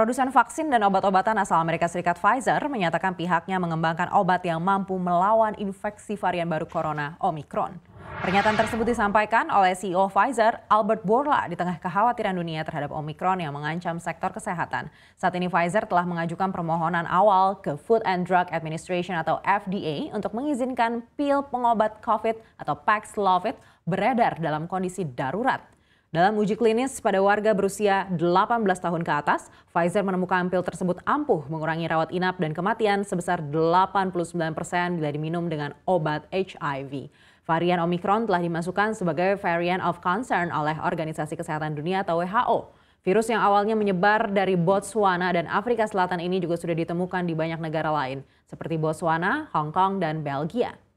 Produsen vaksin dan obat-obatan asal Amerika Serikat Pfizer menyatakan pihaknya mengembangkan obat yang mampu melawan infeksi varian baru corona Omicron. Pernyataan tersebut disampaikan oleh CEO Pfizer Albert Bourla di tengah kekhawatiran dunia terhadap Omicron yang mengancam sektor kesehatan. Saat ini Pfizer telah mengajukan permohonan awal ke Food and Drug Administration atau FDA untuk mengizinkan pil pengobat COVID atau Paxlovid beredar dalam kondisi darurat. Dalam uji klinis pada warga berusia 18 tahun ke atas, Pfizer menemukan pil tersebut ampuh mengurangi rawat inap dan kematian sebesar 89% persen bila diminum dengan obat HIV. Varian Omicron telah dimasukkan sebagai variant of concern oleh Organisasi Kesehatan Dunia atau WHO. Virus yang awalnya menyebar dari Botswana dan Afrika Selatan ini juga sudah ditemukan di banyak negara lain, seperti Botswana, Hong Kong, dan Belgia.